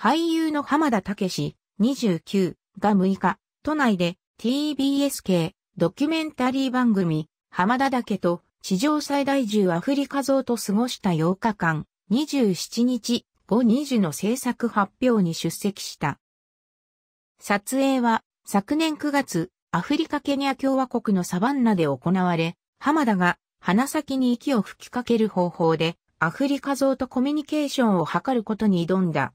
俳優の浜田武史29が6日、都内で TBS 系ドキュメンタリー番組浜田岳と地上最大獣アフリカ像と過ごした8日間27日午2時の制作発表に出席した。撮影は昨年9月アフリカケニア共和国のサバンナで行われ、浜田が鼻先に息を吹きかける方法でアフリカ像とコミュニケーションを図ることに挑んだ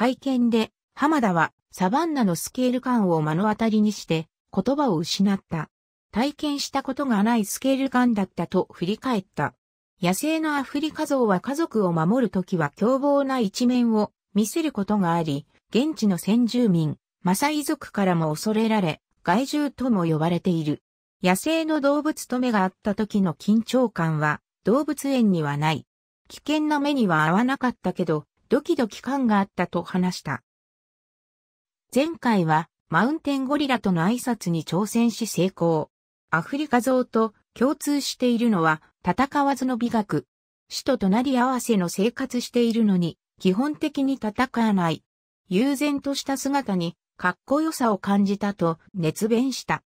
会見で、浜田はサバンナのスケール感を目の当たりにして言葉を失った。体験したことがないスケール感だったと振り返った。野生のアフリカゾウは家族を守るときは凶暴な一面を見せることがあり、現地の先住民、マサイ族からも恐れられ、害獣とも呼ばれている。野生の動物と目が合った時の緊張感は動物園にはない。危険な目には合わなかったけど、ドキドキ感があったと話した。前回はマウンテンゴリラとの挨拶に挑戦し成功。アフリカ像と共通しているのは戦わずの美学。死と隣り合わせの生活しているのに基本的に戦わない。悠然とした姿にかっこよさを感じたと熱弁した。